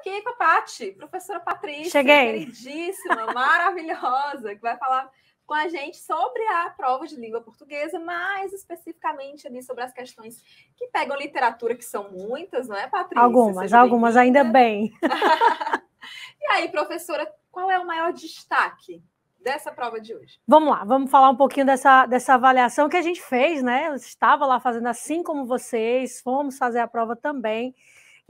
aqui com a Pati, professora Patrícia, Cheguei. queridíssima, maravilhosa, que vai falar com a gente sobre a prova de língua portuguesa, mais especificamente ali sobre as questões que pegam literatura, que são muitas, não é, Patrícia? Algumas, algumas, ainda bem. e aí, professora, qual é o maior destaque dessa prova de hoje? Vamos lá, vamos falar um pouquinho dessa, dessa avaliação que a gente fez, né? Eu estava lá fazendo assim como vocês, fomos fazer a prova também.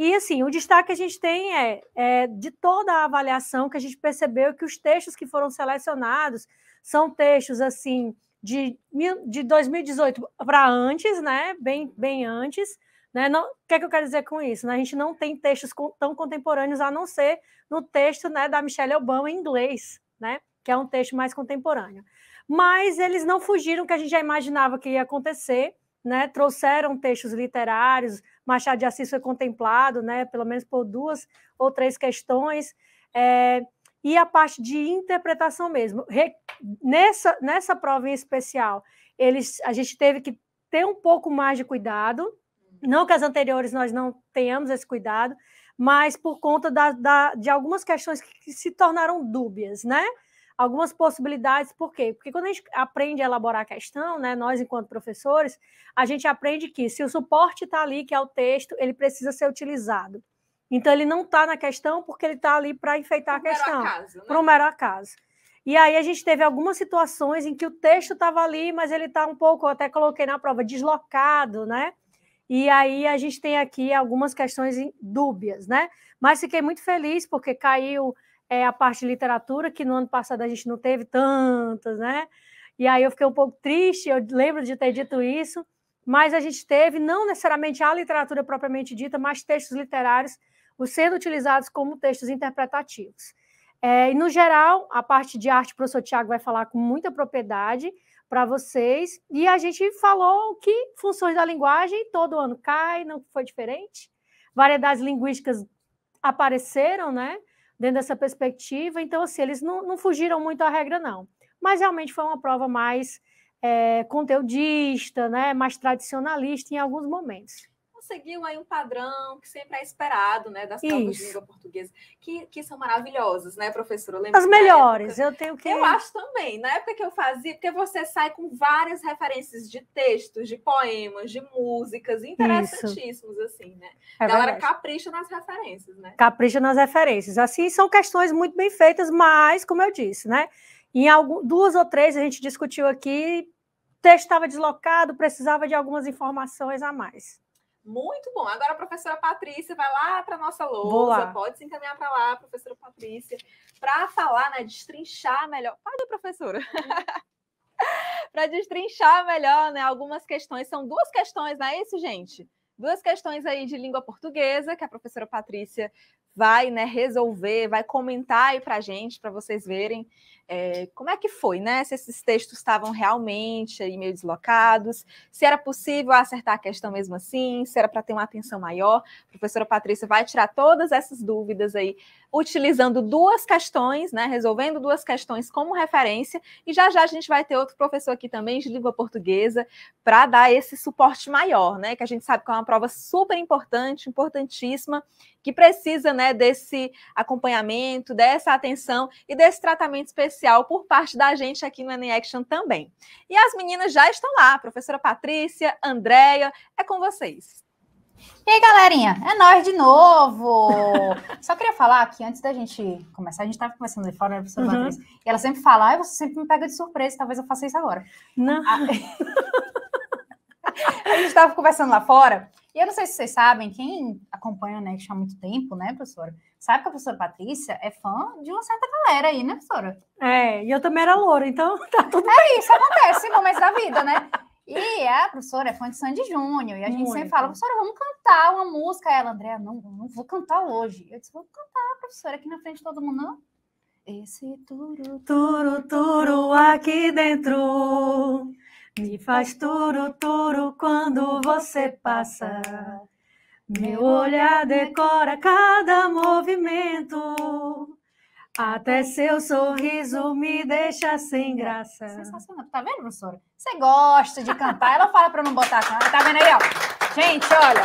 E assim, o destaque que a gente tem é, é, de toda a avaliação que a gente percebeu que os textos que foram selecionados são textos assim de, de 2018 para antes, né? Bem, bem antes. Né? Não, o que, é que eu quero dizer com isso? Né? A gente não tem textos tão contemporâneos, a não ser no texto né, da Michelle Obama em inglês, né? que é um texto mais contemporâneo. Mas eles não fugiram que a gente já imaginava que ia acontecer, né, trouxeram textos literários, Machado de Assis foi contemplado, né, pelo menos por duas ou três questões, é, e a parte de interpretação mesmo. Re, nessa, nessa prova em especial, eles, a gente teve que ter um pouco mais de cuidado, não que as anteriores nós não tenhamos esse cuidado, mas por conta da, da de algumas questões que, que se tornaram dúbias, né? algumas possibilidades, por quê? Porque quando a gente aprende a elaborar a questão, né, nós enquanto professores, a gente aprende que se o suporte está ali, que é o texto, ele precisa ser utilizado. Então ele não está na questão porque ele está ali para enfeitar por a questão, acaso, né? por um mero acaso. E aí a gente teve algumas situações em que o texto estava ali, mas ele está um pouco, eu até coloquei na prova, deslocado, né? E aí a gente tem aqui algumas questões dúbias, né? Mas fiquei muito feliz porque caiu é, a parte de literatura, que no ano passado a gente não teve tantas, né? E aí eu fiquei um pouco triste, eu lembro de ter dito isso, mas a gente teve, não necessariamente a literatura propriamente dita, mas textos literários sendo utilizados como textos interpretativos. É, e, no geral, a parte de arte, o professor Tiago vai falar com muita propriedade para vocês. E a gente falou que funções da linguagem todo ano cai, não foi diferente. Variedades linguísticas apareceram, né? dentro dessa perspectiva. Então, assim, eles não, não fugiram muito à regra, não. Mas realmente foi uma prova mais é, conteudista, né, mais tradicionalista em alguns momentos seguiu aí um padrão que sempre é esperado, né, das provas de língua portuguesa, que, que são maravilhosas, né, professora? Eu As melhores, época, eu tenho que... Eu acho também, na época que eu fazia, porque você sai com várias referências de textos, de poemas, de músicas, interessantíssimos, Isso. assim, né? É Galera verdade. capricha nas referências, né? Capricha nas referências. Assim, são questões muito bem feitas, mas, como eu disse, né, em algum, duas ou três a gente discutiu aqui, o texto estava deslocado, precisava de algumas informações a mais. Muito bom. Agora a professora Patrícia vai lá para a nossa lousa. Pode se encaminhar para lá, professora Patrícia, para falar, né? Destrinchar melhor. Pode, professora. para destrinchar melhor, né? Algumas questões. São duas questões, não é isso, gente? Duas questões aí de língua portuguesa que a professora Patrícia vai né, resolver, vai comentar aí para gente, para vocês verem. É, como é que foi, né? Se esses textos estavam realmente aí meio deslocados, se era possível acertar a questão mesmo assim, se era para ter uma atenção maior. A professora Patrícia vai tirar todas essas dúvidas aí, utilizando duas questões, né? Resolvendo duas questões como referência, e já já a gente vai ter outro professor aqui também de língua portuguesa para dar esse suporte maior, né? Que a gente sabe que é uma prova super importante, importantíssima, que precisa, né, desse acompanhamento, dessa atenção e desse tratamento específico especial por parte da gente aqui no NE Action também. E as meninas já estão lá, professora Patrícia, Andréia, é com vocês. E aí, galerinha, é nós de novo! Só queria falar que antes da gente começar, a gente estava conversando ali fora, né, professora uhum. Patrícia, e ela sempre fala, ah, você sempre me pega de surpresa, talvez eu faça isso agora. Não. A, ah, a gente estava conversando lá fora, e eu não sei se vocês sabem, quem acompanha o NEC há muito tempo, né, professora? sabe que a professora Patrícia é fã de uma certa galera aí, né, professora? É, e eu também era loura, então tá tudo é bem. É isso, acontece em momentos da vida, né? E a professora é fã de Sandy Júnior, e a gente Muito. sempre fala, professora, vamos cantar uma música. Ela, Andréa, não, não vou cantar hoje. Eu disse, vou cantar, professora, aqui na frente de todo mundo, não. Esse turu, turu, turu aqui dentro me faz turu, turu quando você passa. Meu olhar decora cada movimento. Até seu sorriso me deixa sem graça. Sensacional. Tá vendo, professora? Você gosta de cantar. Ela fala pra não botar cantar. Tá vendo aí, ó? Gente, olha.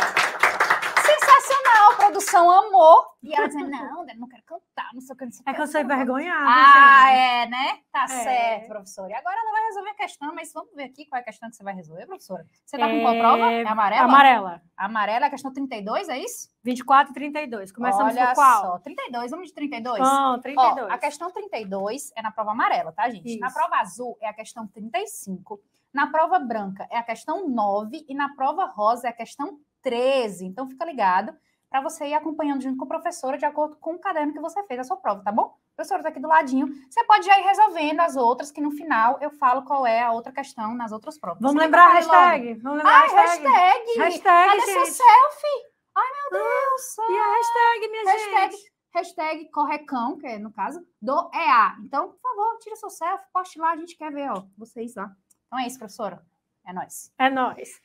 Sensacional. produção amor E ela diz: não, quero tal, tá, não sei o que. Não sei é que eu sou envergonhada. Ah, é, né? Tá é. certo, professora. E agora ela vai resolver a questão, mas vamos ver aqui qual é a questão que você vai resolver, professora. Você tá é... com qual é, prova? É amarela? Amarela. Amarela, é a questão 32, é isso? 24 e 32. Começamos Olha por qual? Só. 32, vamos de 32? Não, 32. Ó, a questão 32 é na prova amarela, tá, gente? Isso. Na prova azul é a questão 35. Na prova branca é a questão 9 e na prova rosa é a questão 13. Então fica ligado para você ir acompanhando junto com a professora, de acordo com o caderno que você fez a sua prova, tá bom? A professora está aqui do ladinho. Você pode já ir resolvendo as outras, que no final eu falo qual é a outra questão nas outras provas. Vamos você lembrar a é hashtag. Logo. Vamos lembrar Ai, hashtag. hashtag. hashtag Cadê gente? sua selfie? Ai, meu ah, Deus! Ah, e a hashtag, minha hashtag, gente? Hashtag correcão, que é no caso, do EA. Então, por favor, tira seu selfie, poste lá, a gente quer ver, ó, vocês lá. Então é isso, professora. É nóis. É nóis.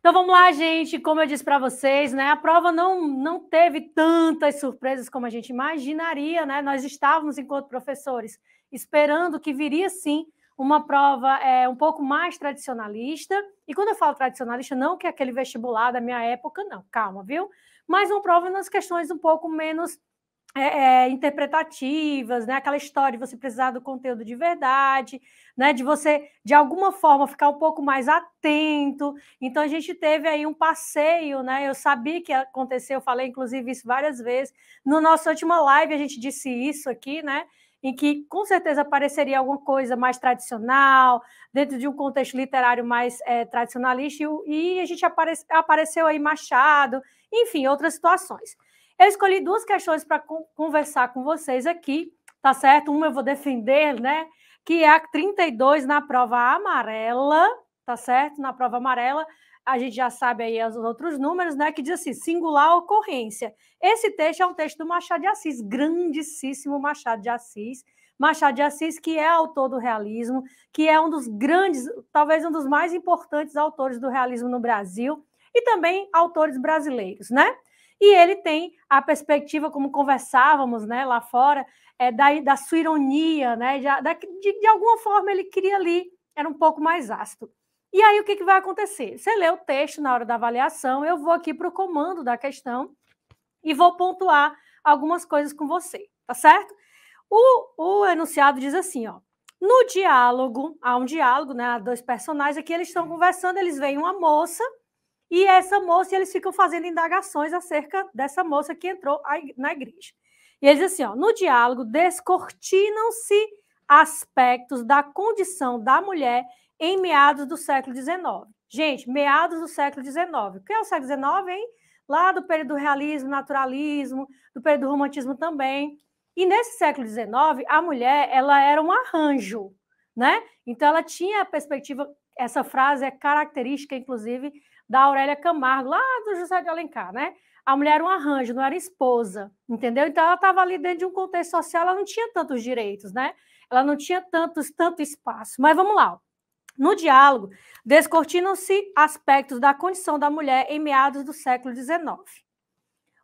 Então vamos lá, gente. Como eu disse para vocês, né, a prova não, não teve tantas surpresas como a gente imaginaria, né? Nós estávamos, enquanto professores, esperando que viria sim uma prova é, um pouco mais tradicionalista. E quando eu falo tradicionalista, não que aquele vestibular da minha época, não, calma, viu? Mas uma prova nas questões um pouco menos é, é, interpretativas, né? Aquela história de você precisar do conteúdo de verdade, né? De você, de alguma forma, ficar um pouco mais atento. Então a gente teve aí um passeio, né? Eu sabia que aconteceu, eu falei, inclusive, isso várias vezes. No nosso última live a gente disse isso aqui, né? Em que com certeza apareceria alguma coisa mais tradicional, dentro de um contexto literário mais é, tradicionalista, e, e a gente apare, apareceu aí Machado, enfim, outras situações. Eu escolhi duas questões para conversar com vocês aqui, tá certo? Uma eu vou defender, né? Que é a 32 na prova amarela, tá certo? Na prova amarela, a gente já sabe aí os outros números, né? Que diz assim: singular ocorrência. Esse texto é um texto do Machado de Assis, grandíssimo Machado de Assis. Machado de Assis, que é autor do realismo, que é um dos grandes, talvez um dos mais importantes autores do realismo no Brasil, e também autores brasileiros, né? e ele tem a perspectiva, como conversávamos né, lá fora, é, da, da sua ironia, né, de, de, de alguma forma ele queria ali, era um pouco mais ácido. E aí o que, que vai acontecer? Você lê o texto na hora da avaliação, eu vou aqui para o comando da questão e vou pontuar algumas coisas com você, tá certo? O, o enunciado diz assim, ó. No diálogo, há um diálogo, né? dois personagens aqui, eles estão conversando, eles veem uma moça e essa moça, e eles ficam fazendo indagações acerca dessa moça que entrou na igreja. E eles assim, ó, no diálogo descortinam-se aspectos da condição da mulher em meados do século XIX. Gente, meados do século XIX. O que é o século XIX, hein? Lá do período do realismo, naturalismo, do período do romantismo também. E nesse século XIX, a mulher ela era um arranjo, né? Então ela tinha a perspectiva, essa frase é característica, inclusive, da Aurélia Camargo, lá do José de Alencar, né? A mulher era um arranjo, não era esposa, entendeu? Então ela estava ali dentro de um contexto social, ela não tinha tantos direitos, né? Ela não tinha tantos, tanto espaço. Mas vamos lá. No diálogo, descortinam-se aspectos da condição da mulher em meados do século XIX.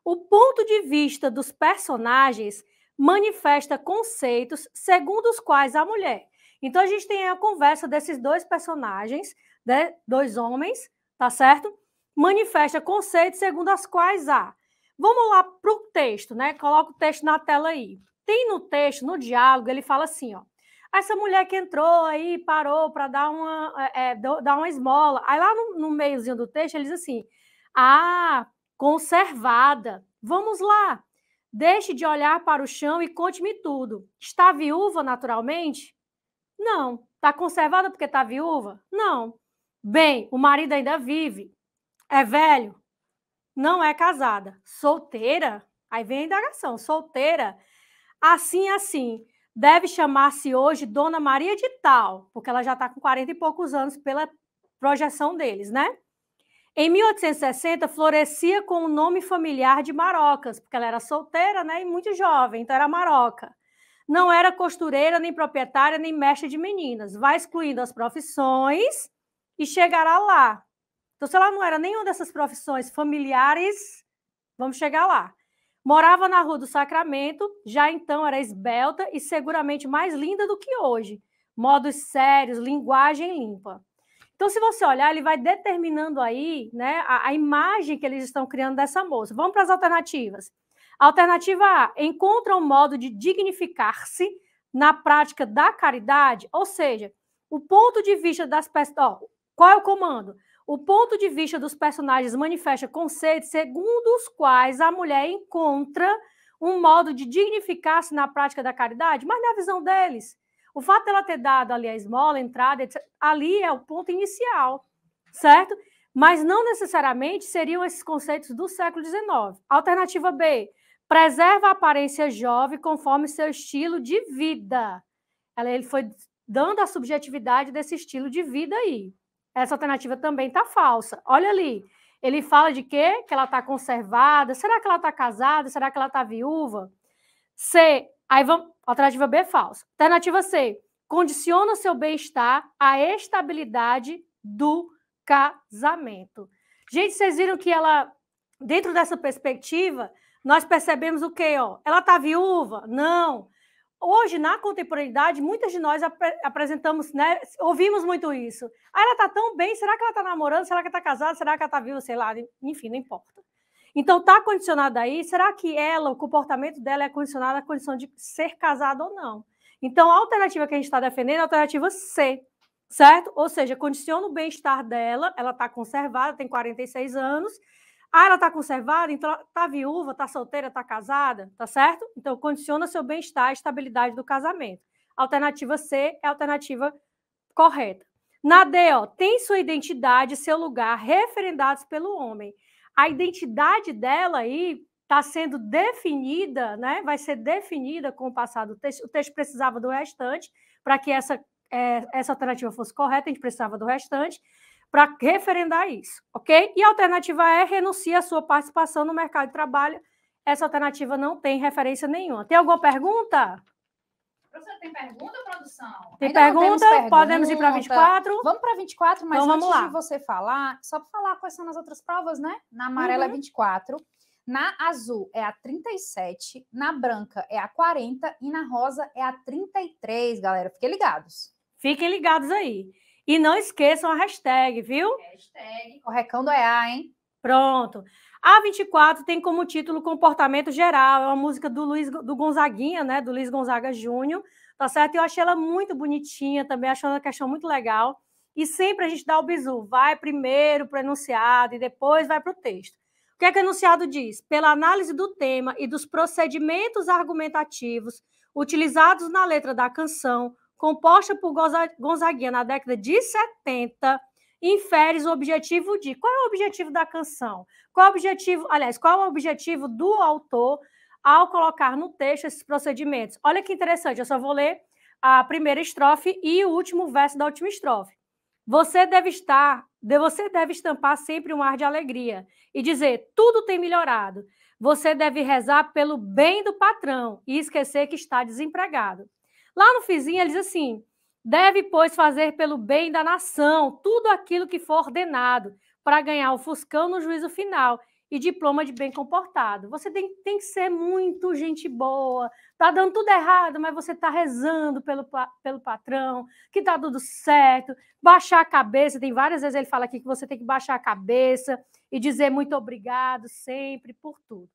O ponto de vista dos personagens manifesta conceitos segundo os quais a mulher. Então a gente tem a conversa desses dois personagens, né, dois homens, tá certo? Manifesta conceitos segundo as quais há. Vamos lá para o texto, né? Coloca o texto na tela aí. Tem no texto, no diálogo, ele fala assim, ó. Essa mulher que entrou aí, parou para dar uma, é, é dar uma esmola. Aí lá no, no meiozinho do texto, ele diz assim, ah, conservada. Vamos lá. Deixe de olhar para o chão e conte-me tudo. Está viúva naturalmente? Não. Está conservada porque está viúva? Não. Bem, o marido ainda vive, é velho, não é casada, solteira. Aí vem a indagação: solteira, assim, assim, deve chamar-se hoje Dona Maria de Tal, porque ela já está com 40 e poucos anos, pela projeção deles, né? Em 1860, florescia com o nome familiar de Marocas, porque ela era solteira né, e muito jovem, então era Maroca. Não era costureira, nem proprietária, nem mestre de meninas. Vai excluindo as profissões e chegará lá. Então, se ela não era nenhuma dessas profissões familiares, vamos chegar lá. Morava na Rua do Sacramento, já então era esbelta e seguramente mais linda do que hoje. Modos sérios, linguagem limpa. Então, se você olhar, ele vai determinando aí né, a, a imagem que eles estão criando dessa moça. Vamos para as alternativas. Alternativa A: encontra um modo de dignificar-se na prática da caridade, ou seja, o ponto de vista das pessoas. Qual é o comando? O ponto de vista dos personagens manifesta conceitos segundo os quais a mulher encontra um modo de dignificar-se na prática da caridade, mas na visão deles. O fato dela ter dado ali a esmola, a entrada, etc., ali é o ponto inicial, certo? Mas não necessariamente seriam esses conceitos do século XIX. Alternativa B, preserva a aparência jovem conforme seu estilo de vida. Ela, ele foi dando a subjetividade desse estilo de vida aí, essa alternativa também está falsa. Olha ali, ele fala de quê? Que ela está conservada. Será que ela está casada? Será que ela está viúva? C. Aí vamos, alternativa B falsa. Alternativa C. Condiciona seu bem-estar à estabilidade do casamento. Gente, vocês viram que ela, dentro dessa perspectiva, nós percebemos o quê? Ó? Ela está viúva? Não hoje, na contemporaneidade, muitas de nós ap apresentamos, né, ouvimos muito isso. Ah, ela está tão bem, será que ela está namorando? Será que está casada? Será que ela está viva? Sei lá, enfim, não importa. Então, está condicionada aí, será que ela, o comportamento dela é condicionado à condição de ser casada ou não? Então, a alternativa que a gente está defendendo é a alternativa C, certo? Ou seja, condiciona o bem-estar dela, ela está conservada, tem 46 anos, ah, ela está conservada, então está viúva, está solteira, está casada, tá certo? Então condiciona seu bem-estar à estabilidade do casamento. Alternativa C é a alternativa correta. Na D, ó, tem sua identidade e seu lugar referendados pelo homem. A identidade dela aí está sendo definida, né? Vai ser definida com o passado. texto. O texto precisava do restante para que essa, é, essa alternativa fosse correta, a gente precisava do restante para referendar isso, ok? E a alternativa é renuncia à sua participação no mercado de trabalho. Essa alternativa não tem referência nenhuma. Tem alguma pergunta? Professor, tem pergunta, produção? Tem pergunta? pergunta? Podemos ir para 24? Vamos para 24, mas então, antes lá. de você falar, só para falar quais são as outras provas, né? Na amarela é uhum. é 24, na azul é a 37, na branca é a 40 e na rosa é a 33, galera. Fiquem ligados. Fiquem ligados aí. E não esqueçam a hashtag, viu? Hashtag do EA, hein? Pronto. A 24 tem como título Comportamento Geral, é uma música do Luiz do Gonzaguinha, né? Do Luiz Gonzaga Júnior, tá certo? Eu achei ela muito bonitinha também, achei uma questão muito legal. E sempre a gente dá o bizu, vai primeiro para o enunciado e depois vai para o texto. O que é que o enunciado diz? Pela análise do tema e dos procedimentos argumentativos utilizados na letra da canção, composta por Gonzaguinha na década de 70, infere o objetivo de. Qual é o objetivo da canção? Qual é o objetivo, aliás, qual é o objetivo do autor ao colocar no texto esses procedimentos? Olha que interessante, eu só vou ler a primeira estrofe e o último verso da última estrofe. Você deve estar, você deve estampar sempre um ar de alegria e dizer: tudo tem melhorado. Você deve rezar pelo bem do patrão e esquecer que está desempregado. Lá no fizinho, ele diz assim: deve, pois, fazer pelo bem da nação tudo aquilo que for ordenado, para ganhar o Fuscão no juízo final e diploma de bem comportado. Você tem, tem que ser muito gente boa. Tá dando tudo errado, mas você tá rezando pelo, pelo patrão, que tá tudo certo. Baixar a cabeça, tem várias vezes ele fala aqui que você tem que baixar a cabeça e dizer muito obrigado sempre por tudo.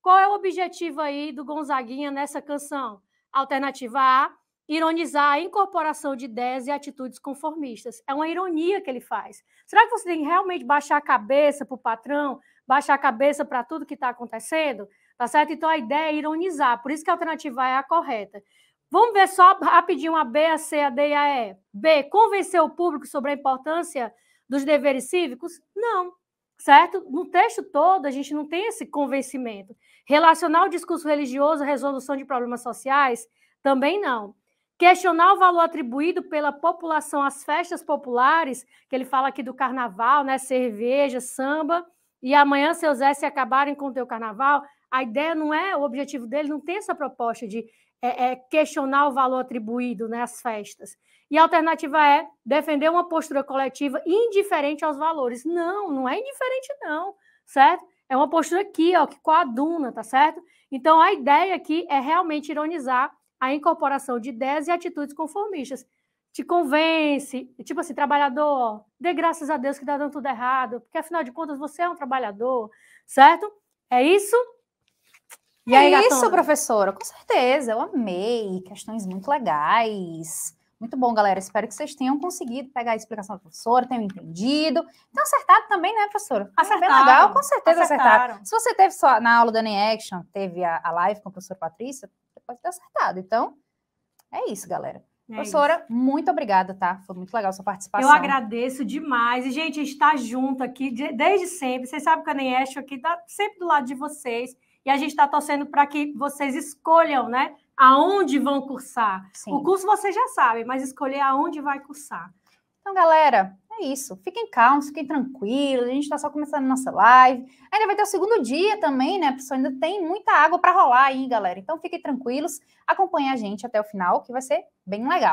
Qual é o objetivo aí do Gonzaguinha nessa canção? Alternativa A, ironizar a incorporação de ideias e atitudes conformistas. É uma ironia que ele faz. Será que você tem que realmente baixar a cabeça para o patrão, baixar a cabeça para tudo que está acontecendo? Tá certo? Então a ideia é ironizar, por isso que a alternativa é a correta. Vamos ver só rapidinho a B, a C, a D e a E. B, convencer o público sobre a importância dos deveres cívicos? Não, certo? No texto todo, a gente não tem esse convencimento. Relacionar o discurso religioso à resolução de problemas sociais, também não. Questionar o valor atribuído pela população às festas populares, que ele fala aqui do carnaval, né? Cerveja, samba, e amanhã, os S se acabarem com o teu carnaval, a ideia não é, o objetivo dele não tem essa proposta de é, é, questionar o valor atribuído né, às festas. E a alternativa é defender uma postura coletiva indiferente aos valores. Não, não é indiferente, não, certo? É uma postura aqui, ó, que coaduna, tá certo? Então, a ideia aqui é realmente ironizar a incorporação de ideias e atitudes conformistas. Te convence, tipo assim, trabalhador, ó, dê graças a Deus que tá dando tudo errado, porque afinal de contas você é um trabalhador, certo? É isso? E é isso, professora, com certeza, eu amei. Questões muito legais. Muito bom, galera. Espero que vocês tenham conseguido pegar a explicação da professora, tenham entendido. Então, acertado também, né, professora? Acertado. Legal, com certeza acertado. Se você teve só na aula da Action, teve a, a, live com a professora Patrícia, você pode ter acertado. Então, é isso, galera. É professora, isso. muito obrigada, tá? Foi muito legal sua participação. Eu agradeço demais. E, gente, está junto aqui de, desde sempre. Vocês sabem que a Action aqui está sempre do lado de vocês. E a gente está torcendo para que vocês escolham, né? aonde vão cursar. Sim. O curso você já sabe, mas escolher aonde vai cursar. Então, galera, é isso. Fiquem calmos, fiquem tranquilos. A gente está só começando a nossa live. Ainda vai ter o segundo dia também, né? A pessoa ainda tem muita água para rolar aí, galera. Então, fiquem tranquilos. Acompanhe a gente até o final, que vai ser bem legal.